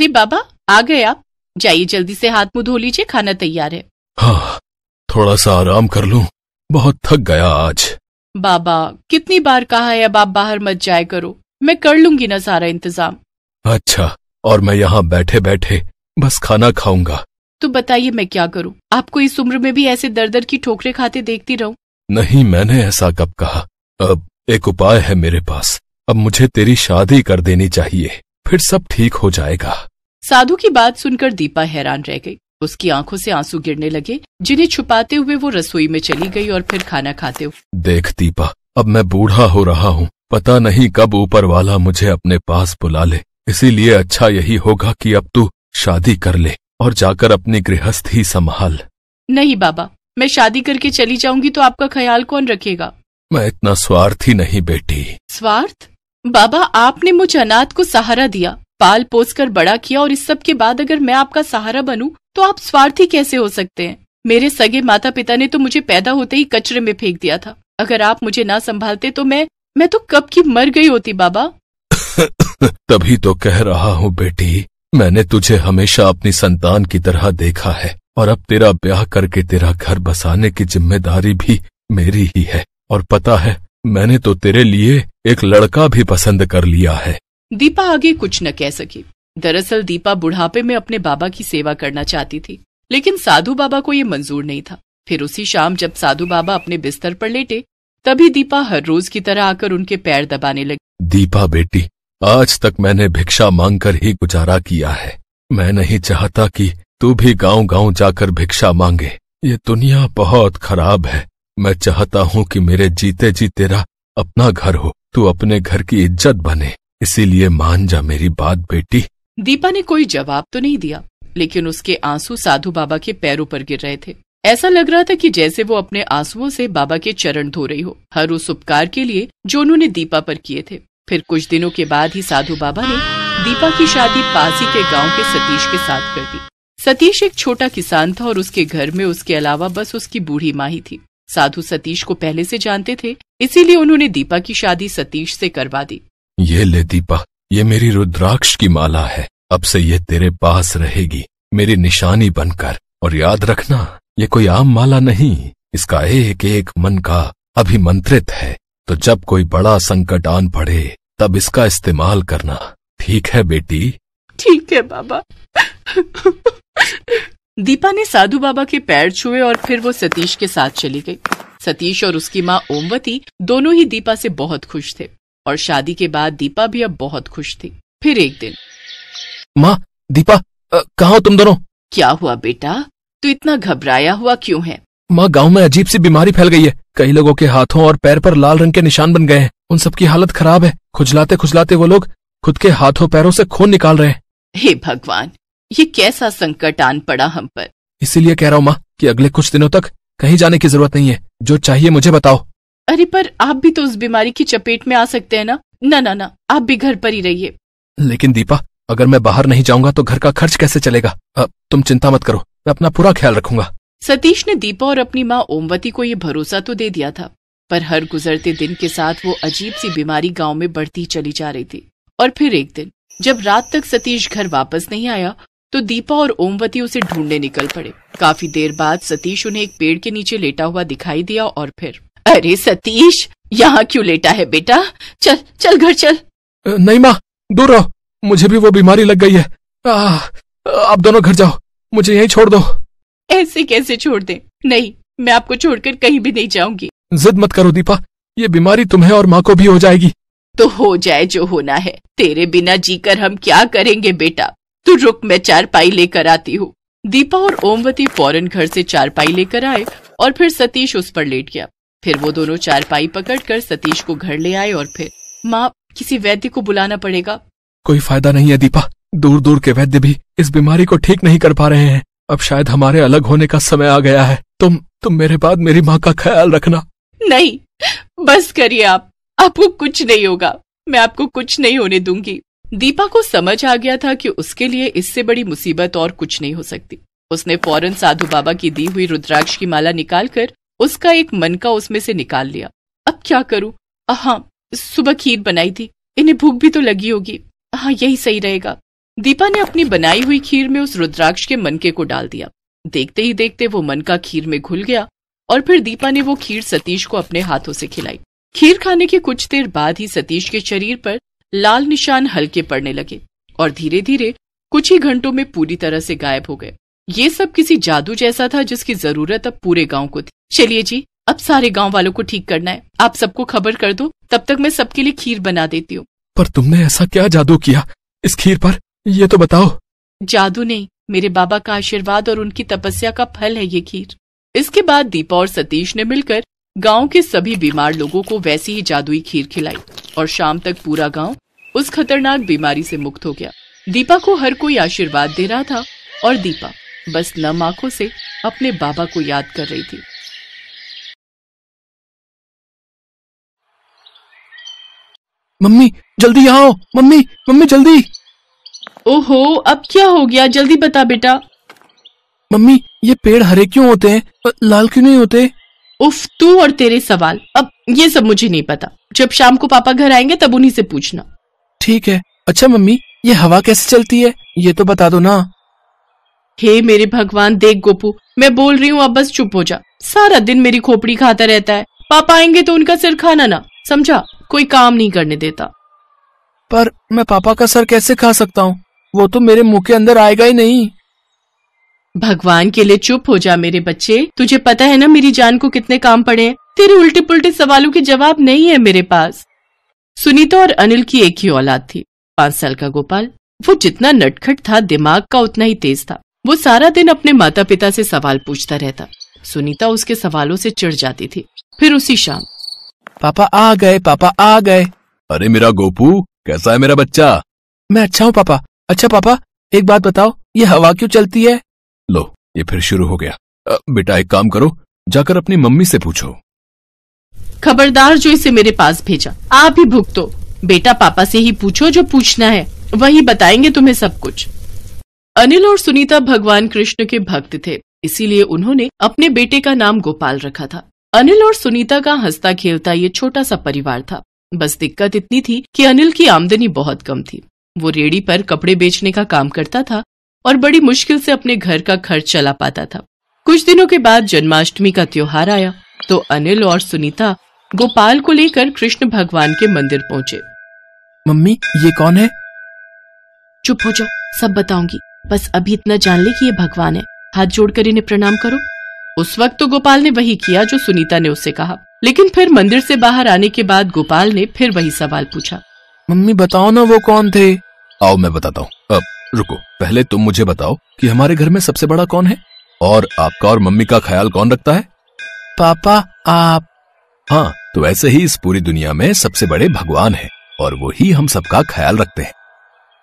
अरे बाबा आ गए आप जाइए जल्दी से हाथ मुंह धो लीजिए खाना तैयार है हाँ थोड़ा सा आराम कर लूं बहुत थक गया आज बाबा कितनी बार कहा है अब आप बाहर मत जाया करो मैं कर लूंगी ना सारा इंतजाम अच्छा और मैं यहाँ बैठे बैठे बस खाना खाऊंगा तो बताइए मैं क्या करूँ आपको इस उम्र में भी ऐसे दर दर की ठोकरे खाते देखती रहूँ नहीं मैंने ऐसा कब कहा अब एक उपाय है मेरे पास अब मुझे तेरी शादी कर देनी चाहिए फिर सब ठीक हो जाएगा साधु की बात सुनकर दीपा हैरान रह गई उसकी आंखों से आंसू गिरने लगे जिन्हें छुपाते हुए वो रसोई में चली गई और फिर खाना खाते हुए देख दीपा अब मैं बूढ़ा हो रहा हूँ पता नहीं कब ऊपर वाला मुझे अपने पास बुला ले इसीलिए अच्छा यही होगा कि अब तू शादी कर ले और जाकर अपनी गृहस्थी संभाल नहीं बाबा मैं शादी करके चली जाऊंगी तो आपका ख्याल कौन रखेगा मैं इतना स्वार्थी नहीं बेटी स्वार्थ बाबा आपने मुझे अनाथ को सहारा दिया पाल पोस कर बड़ा किया और इस सब के बाद अगर मैं आपका सहारा बनूं तो आप स्वार्थी कैसे हो सकते हैं मेरे सगे माता पिता ने तो मुझे पैदा होते ही कचरे में फेंक दिया था अगर आप मुझे ना संभालते तो मैं मैं तो कब की मर गई होती बाबा तभी तो कह रहा हूँ बेटी मैंने तुझे हमेशा अपनी संतान की तरह देखा है और अब तेरा ब्याह करके तेरा घर बसाने की जिम्मेदारी भी मेरी ही है और पता है मैंने तो तेरे लिए एक लड़का भी पसंद कर लिया है दीपा आगे कुछ न कह सकी दरअसल दीपा बुढ़ापे में अपने बाबा की सेवा करना चाहती थी लेकिन साधु बाबा को ये मंजूर नहीं था फिर उसी शाम जब साधु बाबा अपने बिस्तर पर लेटे तभी दीपा हर रोज की तरह आकर उनके पैर दबाने लगी दीपा बेटी आज तक मैंने भिक्षा मांग ही गुजारा किया है मैं नहीं चाहता कि तू भी गांव गांव जाकर भिक्षा मांगे ये दुनिया बहुत खराब है मैं चाहता हूँ कि मेरे जीते जी तेरा अपना घर हो तू अपने घर की इज्जत बने इसीलिए मान जा मेरी बात बेटी दीपा ने कोई जवाब तो नहीं दिया लेकिन उसके आंसू साधु बाबा के पैरों पर गिर रहे थे ऐसा लग रहा था कि जैसे वो अपने आंसुओं से बाबा के चरण धो रही हो हर उस उपकार के लिए जो उन्होंने दीपा पर किए थे फिर कुछ दिनों के बाद ही साधु बाबा ने दीपा की शादी पासी के गांव के सतीश के साथ कर दी सतीश एक छोटा किसान था और उसके घर में उसके अलावा बस उसकी बूढ़ी माँ ही थी साधु सतीश को पहले से जानते थे इसीलिए उन्होंने दीपा की शादी सतीश से करवा दी ये ले दीपा ये मेरी रुद्राक्ष की माला है अब से ये तेरे पास रहेगी मेरी निशानी बनकर और याद रखना ये कोई आम माला नहीं इसका एक एक मन का अभिमंत्रित है तो जब कोई बड़ा संकट आन पड़े तब इसका इस्तेमाल करना ठीक है बेटी ठीक है बाबा दीपा ने साधु बाबा के पैर छुए और फिर वो सतीश के साथ चली गई सतीश और उसकी माँ ओमवती दोनों ही दीपा से बहुत खुश थे और शादी के बाद दीपा भी अब बहुत खुश थी फिर एक दिन माँ दीपा कहा हो तुम दोनों क्या हुआ बेटा तू इतना घबराया हुआ क्यों है माँ गांव में अजीब सी बीमारी फैल गई है कई लोगों के हाथों और पैर पर लाल रंग के निशान बन गए हैं उन सबकी हालत खराब है खुजलाते खुजलाते वो लोग खुद के हाथों पैरों से खून निकाल रहे हैं हे भगवान ये कैसा संकट आन पड़ा हम पर इसीलिए कह रहा हूँ माँ कि अगले कुछ दिनों तक कहीं जाने की जरूरत नहीं है जो चाहिए मुझे बताओ अरे पर आप भी तो उस बीमारी की चपेट में आ सकते हैं ना ना ना ना आप भी घर पर ही रहिए लेकिन दीपा अगर मैं बाहर नहीं जाऊंगा तो घर का खर्च कैसे चलेगा अब तुम चिंता मत करो मैं अपना पूरा ख्याल रखूंगा सतीश ने दीपा और अपनी माँ ओमवती को ये भरोसा तो दे दिया था पर हर गुजरते दिन के साथ वो अजीब सी बीमारी गांव में बढ़ती चली जा रही थी और फिर एक दिन जब रात तक सतीश घर वापस नहीं आया तो दीपा और ओमवती उसे ढूंढने निकल पड़े काफी देर बाद सतीश उन्हें एक पेड़ के नीचे लेटा हुआ दिखाई दिया और फिर अरे सतीश यहाँ क्यों लेटा है बेटा चल चल घर चल नहीं माँ दूर रहो मुझे भी वो बीमारी लग गई है आ, आप दोनों घर जाओ मुझे यहीं छोड़ दो ऐसे कैसे छोड़ दे नहीं मैं आपको छोड़कर कहीं भी नहीं जाऊंगी जिद मत करो दीपा ये बीमारी तुम्हें और माँ को भी हो जाएगी तो हो जाए जो होना है तेरे बिना जीकर हम क्या करेंगे बेटा तू रुक मैं चारपाई लेकर आती हूँ दीपा और ओमवती फौरन घर से चारपाई लेकर आए और फिर सतीश उस पर लेट गया फिर वो दोनों चारपाई पकड़कर सतीश को घर ले आए और फिर माँ किसी वैद्य को बुलाना पड़ेगा कोई फायदा नहीं है दीपा दूर दूर के वैद्य भी इस बीमारी को ठीक नहीं कर पा रहे हैं अब शायद हमारे अलग होने का समय आ गया है तुम तुम मेरे बाद मेरी माँ का ख्याल रखना नहीं बस करिए आप आपको कुछ नहीं होगा मैं आपको कुछ नहीं होने दूंगी दीपा को समझ आ गया था कि उसके लिए इससे बड़ी मुसीबत और कुछ नहीं हो सकती उसने फौरन साधु बाबा की दी हुई रुद्राक्ष की माला निकालकर उसका एक मनका उसमें से निकाल लिया अब क्या करूं हाँ सुबह खीर बनाई थी इन्हें भूख भी तो लगी होगी हाँ यही सही रहेगा दीपा ने अपनी बनाई हुई खीर में उस रुद्राक्ष के मनके को डाल दिया देखते ही देखते वो मनका खीर में घुल गया और फिर दीपा ने वो खीर सतीश को अपने हाथों से खिलाई खीर खाने के कुछ देर बाद ही सतीश के शरीर पर लाल निशान हल्के पड़ने लगे और धीरे धीरे कुछ ही घंटों में पूरी तरह से गायब हो गए ये सब किसी जादू जैसा था जिसकी जरूरत अब पूरे गांव को थी चलिए जी अब सारे गांव वालों को ठीक करना है आप सबको खबर कर दो तब तक मैं सबके लिए खीर बना देती हूँ पर तुमने ऐसा क्या जादू किया इस खीर पर ये तो बताओ जादू नहीं मेरे बाबा का आशीर्वाद और उनकी तपस्या का फल है ये खीर इसके बाद दीपा और सतीश ने मिलकर गांव के सभी बीमार लोगों को वैसी ही जादुई खीर खिलाई और शाम तक पूरा गांव उस खतरनाक बीमारी से मुक्त हो गया दीपा को हर कोई आशीर्वाद दे रहा था और दीपा बस नम आंखों से अपने बाबा को याद कर रही थी मम्मी जल्दी आओ मम्मी मम्मी जल्दी ओहो अब क्या हो गया जल्दी बता बेटा मम्मी ये पेड़ हरे क्यों होते हैं लाल क्यों नहीं होते उफ तू और तेरे सवाल अब ये सब मुझे नहीं पता जब शाम को पापा घर आएंगे तब उन्हीं से पूछना ठीक है अच्छा मम्मी ये हवा कैसे चलती है ये तो बता दो ना हे मेरे भगवान देख गोपू मैं बोल रही हूँ अब बस चुप हो जा सारा दिन मेरी खोपड़ी खाता रहता है पापा आएंगे तो उनका सिर खाना ना समझा कोई काम नहीं करने देता पर मैं पापा का सर कैसे खा सकता हूँ वो तो मेरे मुंह के अंदर आएगा ही नहीं भगवान के लिए चुप हो जा मेरे बच्चे तुझे पता है ना मेरी जान को कितने काम पड़े हैं तेरे उल्टे पुल्टे सवालों के जवाब नहीं है मेरे पास सुनीता और अनिल की एक ही औलाद थी पांच साल का गोपाल वो जितना नटखट था दिमाग का उतना ही तेज था वो सारा दिन अपने माता पिता से सवाल पूछता रहता सुनीता उसके सवालों से चिढ़ जाती थी फिर उसी शाम पापा आ गए पापा आ गए अरे मेरा गोपू कैसा है मेरा बच्चा मैं अच्छा हूँ पापा अच्छा पापा एक बात बताओ ये हवा क्यों चलती है लो ये फिर शुरू हो गया बेटा एक काम करो जाकर अपनी मम्मी से पूछो खबरदार जो इसे मेरे पास भेजा आप ही भुगतो बेटा पापा से ही पूछो जो पूछना है वही बताएंगे तुम्हें सब कुछ अनिल और सुनीता भगवान कृष्ण के भक्त थे इसीलिए उन्होंने अपने बेटे का नाम गोपाल रखा था अनिल और सुनीता का हंसता खेलता ये छोटा सा परिवार था बस दिक्कत इतनी थी कि अनिल की आमदनी बहुत कम थी वो रेडी पर कपड़े बेचने का काम करता था और बड़ी मुश्किल से अपने घर का खर्च चला पाता था कुछ दिनों के बाद जन्माष्टमी का त्योहार आया तो अनिल और सुनीता गोपाल को लेकर कृष्ण भगवान के मंदिर पहुंचे मम्मी ये कौन है चुप हो जाओ सब बताऊंगी बस अभी इतना जान ले कि ये भगवान है हाथ जोड़कर इन्हें प्रणाम करो उस वक्त तो गोपाल ने वही किया जो सुनीता ने उससे कहा लेकिन फिर मंदिर से बाहर आने के बाद गोपाल ने फिर वही सवाल पूछा मम्मी बताओ ना वो कौन थे आओ मैं बताता हूँ अब रुको पहले तुम मुझे बताओ कि हमारे घर में सबसे बड़ा कौन है और आपका और मम्मी का ख्याल कौन रखता है पापा आप हाँ तो ऐसे ही इस पूरी दुनिया में सबसे बड़े भगवान है और वो ही हम सबका ख्याल रखते हैं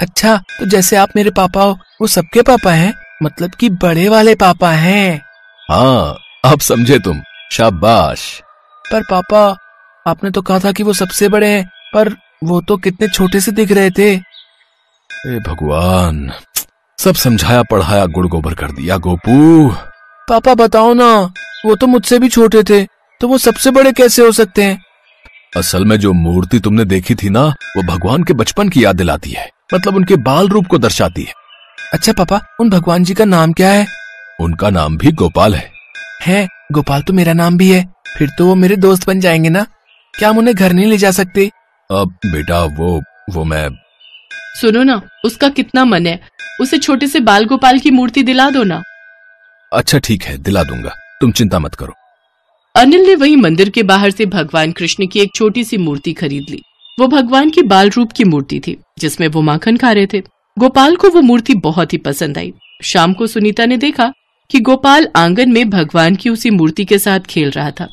अच्छा तो जैसे आप मेरे पापा हो वो सबके पापा हैं मतलब कि बड़े वाले पापा हैं हाँ अब समझे तुम शाबाश पर पापा आपने तो कहा था कि वो सबसे बड़े हैं पर वो तो कितने छोटे से दिख रहे थे ए भगवान सब समझाया पढ़ाया गुड़ गोबर कर दिया गोपू पापा बताओ ना वो तो मुझसे भी छोटे थे तो वो सबसे बड़े कैसे हो सकते हैं असल में जो मूर्ति तुमने देखी थी ना वो भगवान के बचपन की याद दिलाती है मतलब उनके बाल रूप को दर्शाती है अच्छा पापा उन भगवान जी का नाम क्या है उनका नाम भी गोपाल है है गोपाल तो मेरा नाम भी है फिर तो वो मेरे दोस्त बन जाएंगे ना क्या हम उन्हें घर नहीं ले जा सकते अब बेटा वो वो मैं सुनो ना उसका कितना मन है उसे छोटे से बाल गोपाल की मूर्ति दिला दो ना अच्छा ठीक है दिला दूंगा तुम चिंता मत करो अनिल ने वही मंदिर के बाहर से भगवान कृष्ण की एक छोटी सी मूर्ति खरीद ली वो भगवान की बाल रूप की मूर्ति थी जिसमें वो माखन खा रहे थे गोपाल को वो मूर्ति बहुत ही पसंद आई शाम को सुनीता ने देखा कि गोपाल आंगन में भगवान की उसी मूर्ति के साथ खेल रहा था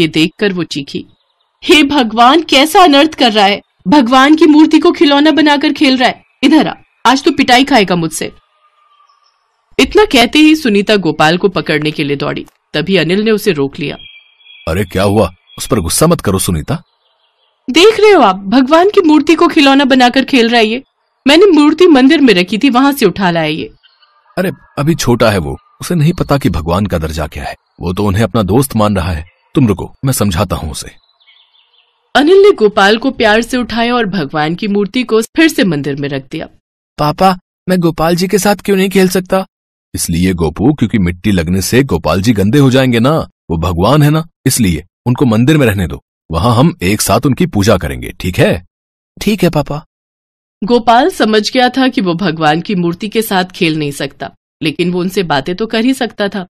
ये देख वो चीखी हे भगवान कैसा अनर्थ कर रहा है भगवान की मूर्ति को खिलौना बनाकर खेल रहा है इधर आ आज तो पिटाई खाएगा मुझसे इतना कहते ही सुनीता गोपाल को पकड़ने के लिए दौड़ी तभी अनिल ने उसे रोक लिया अरे क्या हुआ उस पर गुस्सा मत करो सुनीता देख रहे हो आप भगवान की मूर्ति को खिलौना बनाकर खेल रहा है ये मैंने मूर्ति मंदिर में रखी थी वहाँ से उठा लाइए ये अरे अभी छोटा है वो उसे नहीं पता कि भगवान का दर्जा क्या है वो तो उन्हें अपना दोस्त मान रहा है तुम रुको मैं समझाता हूँ उसे अनिल ने गोपाल को प्यार से उठाया और भगवान की मूर्ति को फिर से मंदिर में रख दिया पापा मैं गोपाल जी के साथ क्यों नहीं खेल सकता इसलिए गोपू क्योंकि मिट्टी लगने से गोपाल जी गंदे हो जाएंगे ना वो भगवान है ना इसलिए उनको मंदिर में रहने दो वहाँ हम एक साथ उनकी पूजा करेंगे ठीक है ठीक है पापा गोपाल समझ गया था कि वो भगवान की मूर्ति के साथ खेल नहीं सकता लेकिन वो उनसे बातें तो कर ही सकता था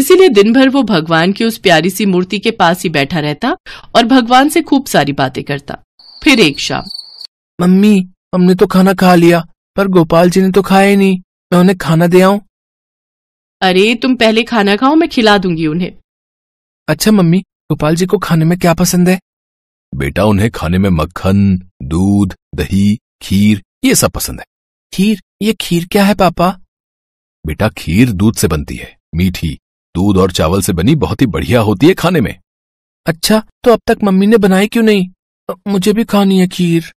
इसीलिए दिन भर वो भगवान की उस प्यारी सी मूर्ति के पास ही बैठा रहता और भगवान से खूब सारी बातें करता फिर एक शाम मम्मी हमने तो खाना खा लिया पर गोपाल जी ने तो खाया ही नहीं मैं उन्हें खाना दे आऊ अरे तुम पहले खाना खाओ मैं खिला दूंगी उन्हें अच्छा मम्मी गोपाल जी को खाने में क्या पसंद है बेटा उन्हें खाने में मक्खन दूध दही खीर ये सब पसंद है खीर ये खीर क्या है पापा बेटा खीर दूध से बनती है मीठी दूध और चावल से बनी बहुत ही बढ़िया होती है खाने में अच्छा तो अब तक मम्मी ने बनाई क्यों नहीं मुझे भी खानी है खीर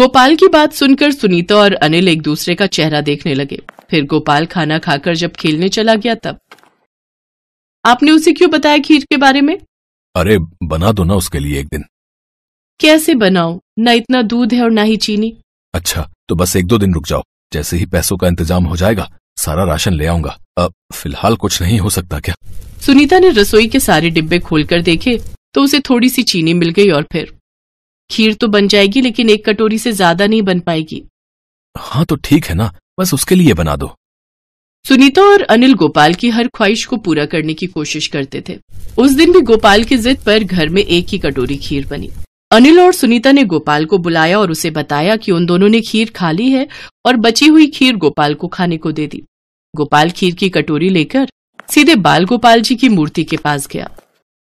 गोपाल की बात सुनकर सुनीता और अनिल एक दूसरे का चेहरा देखने लगे फिर गोपाल खाना खाकर जब खेलने चला गया तब आपने उसे क्यों बताया खीर के बारे में अरे बना दो ना उसके लिए एक दिन कैसे बनाऊं ना इतना दूध है और ना ही चीनी अच्छा तो बस एक दो दिन रुक जाओ जैसे ही पैसों का इंतजाम हो जाएगा सारा राशन ले आऊंगा अब फिलहाल कुछ नहीं हो सकता क्या सुनीता ने रसोई के सारे डिब्बे खोलकर देखे तो उसे थोड़ी सी चीनी मिल गई और फिर खीर तो बन जाएगी लेकिन एक कटोरी से ज्यादा नहीं बन पाएगी हाँ तो ठीक है ना बस उसके लिए बना दो सुनीता और अनिल गोपाल की हर ख्वाहिश को पूरा करने की कोशिश करते थे उस दिन भी गोपाल की जिद पर घर में एक ही कटोरी खीर बनी अनिल और सुनीता ने गोपाल को बुलाया और उसे बताया कि उन दोनों ने खीर खा ली है और बची हुई खीर गोपाल को खाने को दे दी गोपाल खीर की कटोरी लेकर सीधे बाल गोपाल जी की मूर्ति के पास गया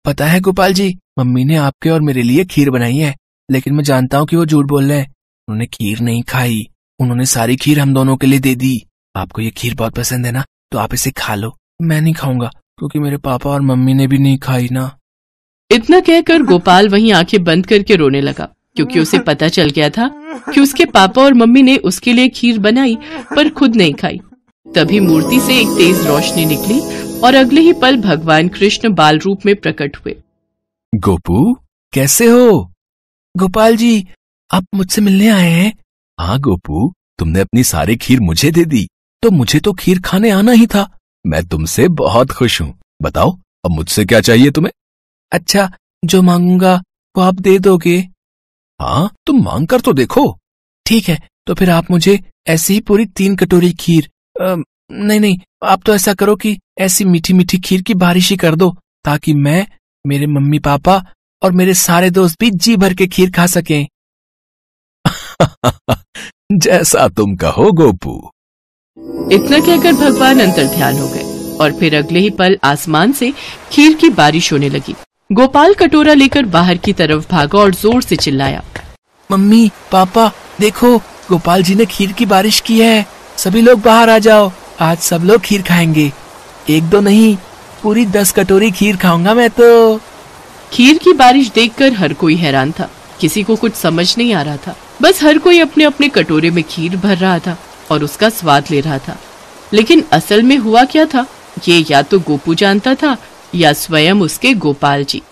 पता है गोपाल जी मम्मी ने आपके और मेरे लिए खीर बनाई है लेकिन मैं जानता हूँ कि वो झूठ बोल रहे हैं उन्होंने खीर नहीं खाई उन्होंने सारी खीर हम दोनों के लिए दे दी आपको ये खीर बहुत पसंद है ना तो आप इसे खा लो मैं नहीं खाऊंगा क्योंकि मेरे पापा और मम्मी ने भी नहीं खाई ना इतना कहकर गोपाल वहीं आंखें बंद करके रोने लगा क्योंकि उसे पता चल गया था कि उसके पापा और मम्मी ने उसके लिए खीर बनाई पर खुद नहीं खाई तभी मूर्ति से एक तेज रोशनी निकली और अगले ही पल भगवान कृष्ण बाल रूप में प्रकट हुए गोपू कैसे हो गोपाल जी आप मुझसे मिलने आए हैं हाँ गोपू तुमने अपनी सारी खीर मुझे दे दी तो मुझे तो खीर खाने आना ही था मैं तुमसे बहुत खुश हूँ बताओ अब मुझसे क्या चाहिए तुम्हें अच्छा जो मांगूंगा वो आप दे दोगे हाँ तुम मांग कर तो देखो ठीक है तो फिर आप मुझे ऐसी ही पूरी तीन कटोरी खीर आ, नहीं नहीं आप तो ऐसा करो कि ऐसी मीठी मीठी खीर की बारिश ही कर दो ताकि मैं मेरे मम्मी पापा और मेरे सारे दोस्त भी जी भर के खीर खा सकें जैसा तुम कहो गोपू इतना कहकर भगवान अंतर ध्यान हो गए और फिर अगले ही पल आसमान से खीर की बारिश होने लगी गोपाल कटोरा लेकर बाहर की तरफ भागा और जोर से चिल्लाया मम्मी पापा देखो गोपाल जी ने खीर की बारिश की है सभी लोग बाहर आ जाओ आज सब लोग खीर खाएंगे एक दो नहीं पूरी दस कटोरी खीर खाऊंगा मैं तो खीर की बारिश देखकर हर कोई हैरान था किसी को कुछ समझ नहीं आ रहा था बस हर कोई अपने अपने कटोरे में खीर भर रहा था और उसका स्वाद ले रहा था लेकिन असल में हुआ क्या था ये या तो गोपू जानता था या स्वयं उसके गोपाल जी